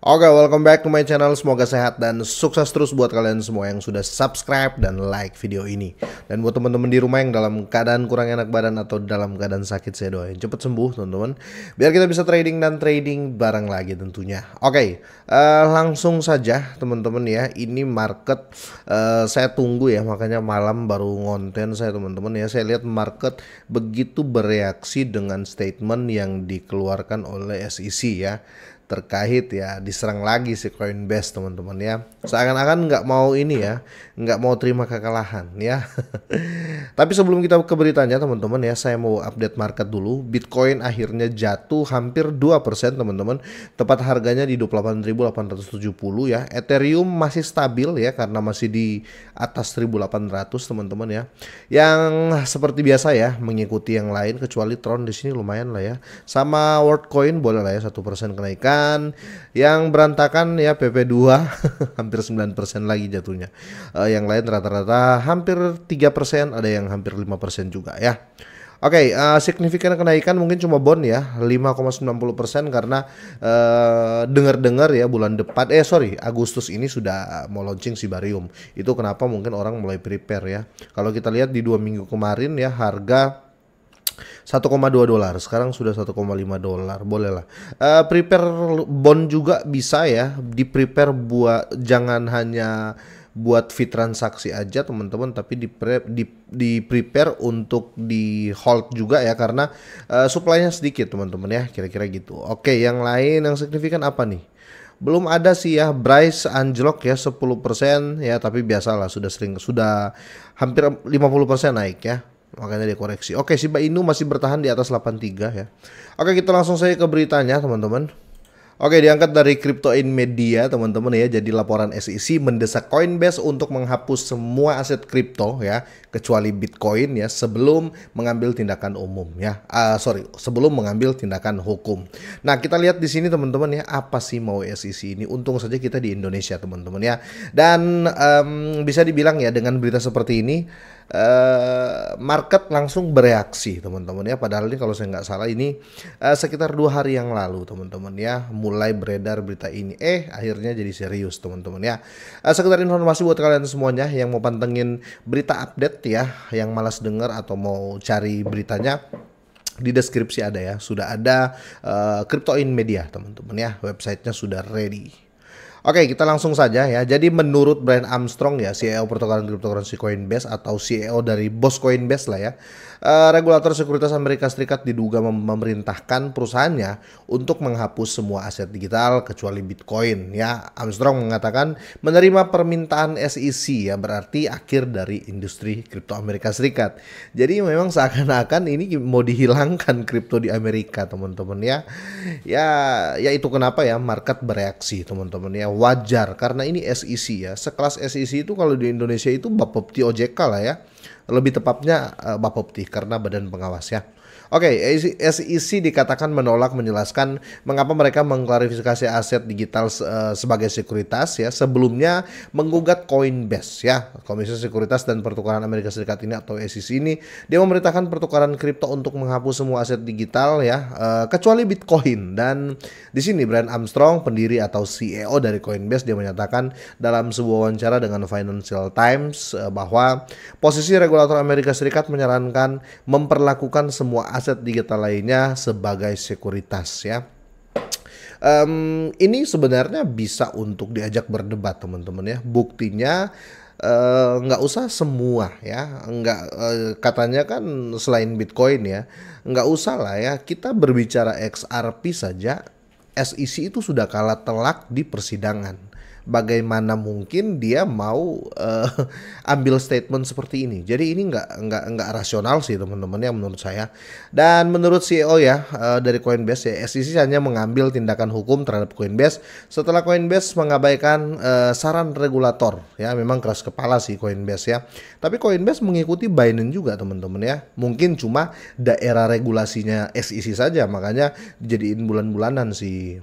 Oke, okay, welcome back to my channel. Semoga sehat dan sukses terus buat kalian semua yang sudah subscribe dan like video ini. Dan buat teman-teman di rumah yang dalam keadaan kurang enak badan atau dalam keadaan sakit, saya doain cepat sembuh, teman-teman. Biar kita bisa trading dan trading bareng lagi tentunya. Oke, okay, uh, eh, langsung saja teman-teman ya. Ini market uh, saya tunggu ya, makanya malam baru ngonten saya teman-teman ya. Saya lihat market begitu bereaksi dengan statement yang dikeluarkan oleh SEC ya terkait ya diserang lagi si Coinbase teman-teman ya seakan-akan nggak mau ini ya nggak mau terima kekalahan ya tapi sebelum kita ke beritanya teman-teman ya saya mau update market dulu Bitcoin akhirnya jatuh hampir 2% teman-teman tepat harganya di 28.870 ya Ethereum masih stabil ya karena masih di atas 1.800 teman-teman ya yang seperti biasa ya mengikuti yang lain kecuali Tron di sini lumayan lah ya sama WorldCoin boleh lah ya satu persen kenaikan yang berantakan ya PP2 hampir 9% lagi jatuhnya. Uh, yang lain rata-rata hampir 3%, ada yang hampir 5% juga ya. Oke, okay, uh, eh, signifikan kenaikan mungkin cuma bond ya, 5,90% karena uh, dengar-dengar ya bulan depan eh sorry, Agustus ini sudah mau launching si barium Itu kenapa mungkin orang mulai prepare ya. Kalau kita lihat di dua minggu kemarin ya harga 1,2 dolar. Sekarang sudah 1,5 dolar. Bolehlah. Uh, eh, prepare bond juga bisa ya. Di prepare buat jangan hanya buat fee transaksi aja teman-teman tapi di, pre, di di prepare untuk di hold juga ya karena uh, supply-nya sedikit teman-teman ya kira-kira gitu. Oke, yang lain yang signifikan apa nih? belum ada sih ya Bryce anjlok ya 10% ya tapi biasalah sudah sering sudah hampir 50% naik ya Makanya dia koreksi. Oke, Shiba Inu masih bertahan di atas 83 ya. Oke, kita langsung saja ke beritanya, teman-teman. Oke, diangkat dari crypto in Media, teman-teman ya. Jadi laporan SEC mendesak Coinbase untuk menghapus semua aset kripto ya, kecuali Bitcoin ya, sebelum mengambil tindakan umum ya. Uh, sorry, sebelum mengambil tindakan hukum. Nah, kita lihat di sini teman-teman ya, apa sih mau SEC ini? Untung saja kita di Indonesia, teman-teman ya. Dan um, bisa dibilang ya dengan berita seperti ini Eh, market langsung bereaksi teman-teman ya. Padahal ini kalau saya nggak salah ini uh, sekitar dua hari yang lalu teman-teman ya mulai beredar berita ini. Eh akhirnya jadi serius teman-teman ya. Uh, eh, sekitar informasi buat kalian semuanya yang mau pantengin berita update ya, yang malas dengar atau mau cari beritanya di deskripsi ada ya sudah ada uh, crypto in media teman-teman ya websitenya sudah ready Oke, kita langsung saja ya. Jadi menurut Brian Armstrong ya, CEO pertukaran cryptocurrency Coinbase atau CEO dari bos Coinbase lah ya, uh, regulator sekuritas Amerika Serikat diduga mem memerintahkan perusahaannya untuk menghapus semua aset digital kecuali Bitcoin ya. Armstrong mengatakan menerima permintaan SEC ya, berarti akhir dari industri kripto Amerika Serikat. Jadi memang seakan-akan ini mau dihilangkan kripto di Amerika, teman-teman ya. Ya, ya itu kenapa ya market bereaksi, teman-teman ya wajar karena ini SEC ya. Sekelas SEC itu kalau di Indonesia itu Bapepti OJK lah ya. Lebih tepatnya eh, Bapepti karena badan pengawas ya. Oke, okay, SEC dikatakan menolak menjelaskan mengapa mereka mengklarifikasi aset digital uh, sebagai sekuritas ya. Sebelumnya menggugat Coinbase ya, Komisi Sekuritas dan Pertukaran Amerika Serikat ini atau SEC ini dia memerintahkan pertukaran kripto untuk menghapus semua aset digital ya, uh, kecuali Bitcoin dan di sini Brian Armstrong pendiri atau CEO dari Coinbase dia menyatakan dalam sebuah wawancara dengan Financial Times uh, bahwa posisi regulator Amerika Serikat menyarankan memperlakukan semua aset aset digital lainnya sebagai sekuritas ya. Um, ini sebenarnya bisa untuk diajak berdebat teman-teman ya. Buktinya eh, nggak uh, usah semua ya nggak uh, katanya kan selain Bitcoin ya nggak usah lah ya kita berbicara XRP saja SEC itu sudah kalah telak di persidangan bagaimana mungkin dia mau uh, ambil statement seperti ini. Jadi ini nggak nggak nggak rasional sih teman-teman ya menurut saya. Dan menurut CEO ya uh, dari Coinbase ya SEC hanya mengambil tindakan hukum terhadap Coinbase setelah Coinbase mengabaikan uh, saran regulator ya memang keras kepala sih Coinbase ya. Tapi Coinbase mengikuti Binance juga teman-teman ya. Mungkin cuma daerah regulasinya SEC saja makanya jadiin bulan-bulanan sih.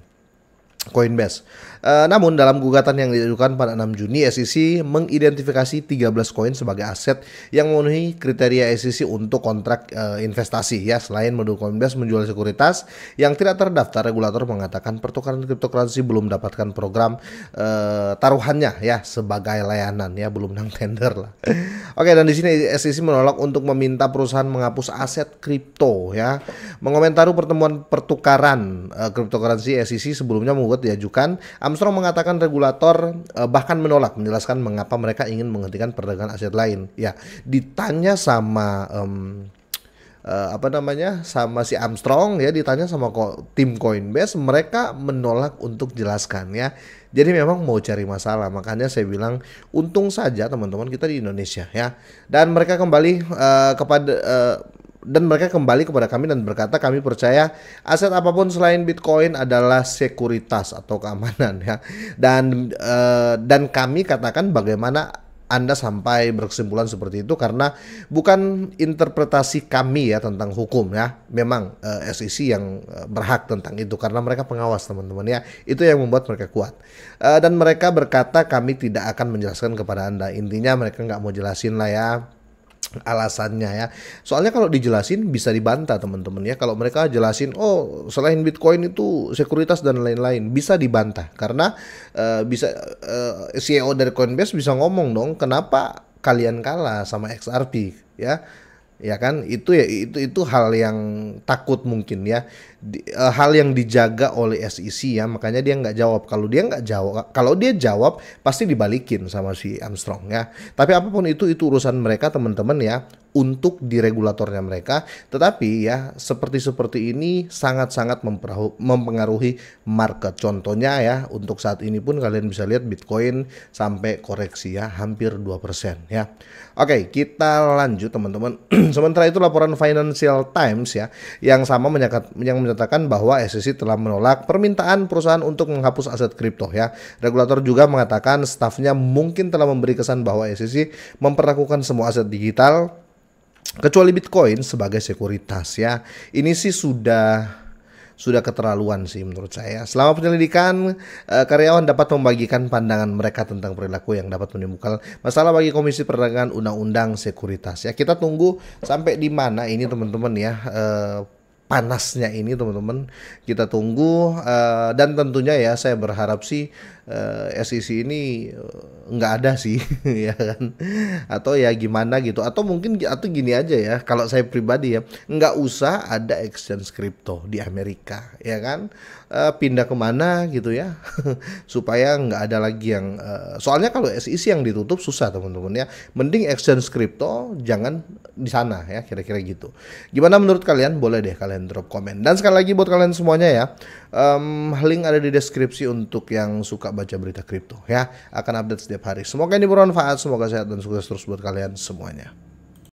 Coinbase. Uh, namun dalam gugatan yang diajukan pada 6 Juni, SEC mengidentifikasi 13 koin sebagai aset yang memenuhi kriteria SEC untuk kontrak uh, investasi ya. Selain mendukung Coinbase menjual sekuritas yang tidak terdaftar, regulator mengatakan pertukaran cryptocurrency belum mendapatkan program uh, taruhannya ya sebagai layanan ya, belum nang tender lah. Oke, dan di sini SEC menolak untuk meminta perusahaan menghapus aset kripto ya. Mengomentari pertemuan pertukaran uh, cryptocurrency SEC sebelumnya membuat tersebut diajukan, Armstrong mengatakan regulator uh, bahkan menolak menjelaskan mengapa mereka ingin menghentikan perdagangan aset lain. Ya, ditanya sama um, uh, apa namanya sama si Armstrong ya ditanya sama ko tim Coinbase mereka menolak untuk jelaskan ya jadi memang mau cari masalah makanya saya bilang untung saja teman-teman kita di Indonesia ya dan mereka kembali uh, kepada uh, dan mereka kembali kepada kami dan berkata kami percaya aset apapun selain Bitcoin adalah sekuritas atau keamanan ya. Dan uh, dan kami katakan bagaimana anda sampai berkesimpulan seperti itu karena bukan interpretasi kami ya tentang hukum ya. Memang uh, eh, SEC yang eh, berhak tentang itu karena mereka pengawas teman-teman ya. Itu yang membuat mereka kuat. Uh, dan mereka berkata kami tidak akan menjelaskan kepada Anda. Intinya mereka nggak mau jelasin lah ya alasannya ya. Soalnya kalau dijelasin bisa dibantah teman-teman ya. Kalau mereka jelasin oh selain Bitcoin itu sekuritas dan lain-lain bisa dibantah karena uh, bisa uh, eh, CEO dari Coinbase bisa ngomong dong kenapa kalian kalah sama XRP ya ya kan itu ya itu itu hal yang takut mungkin ya di, uh, hal yang dijaga oleh SEC ya makanya dia nggak jawab kalau dia nggak jawab kalau dia jawab pasti dibalikin sama si Armstrong ya tapi apapun itu itu urusan mereka teman-teman ya untuk di regulatornya mereka. Tetapi ya seperti seperti ini sangat-sangat mempengaruhi market. Contohnya ya untuk saat ini pun kalian bisa lihat Bitcoin sampai koreksi ya hampir 2% ya. Oke, kita lanjut teman-teman. Sementara itu laporan Financial Times ya yang sama yang menyatakan bahwa SEC telah menolak permintaan perusahaan untuk menghapus aset kripto ya. Regulator juga mengatakan stafnya mungkin telah memberi kesan bahwa SEC memperlakukan semua aset digital kecuali Bitcoin sebagai sekuritas ya. Ini sih sudah sudah keterlaluan sih menurut saya. Selama penyelidikan, eh, karyawan dapat membagikan pandangan mereka tentang perilaku yang dapat menimbulkan masalah bagi Komisi Perdagangan Undang-Undang Sekuritas. Ya kita tunggu sampai di mana ini teman-teman ya eh, panasnya ini teman-teman kita tunggu eh, dan tentunya ya saya berharap sih uh, eh, SEC ini eh, nggak ada sih ya kan atau ya gimana gitu atau mungkin atau gini aja ya kalau saya pribadi ya nggak usah ada exchange crypto di Amerika ya kan uh, pindah kemana gitu ya supaya nggak ada lagi yang uh, soalnya kalau SEC yang ditutup susah teman-teman ya mending exchange crypto jangan di sana ya kira-kira gitu gimana menurut kalian boleh deh kalian drop komen dan sekali lagi buat kalian semuanya ya um, link ada di deskripsi untuk yang suka baca berita kripto ya. Akan update setiap hari. Semoga ini bermanfaat, semoga sehat dan sukses terus buat kalian semuanya.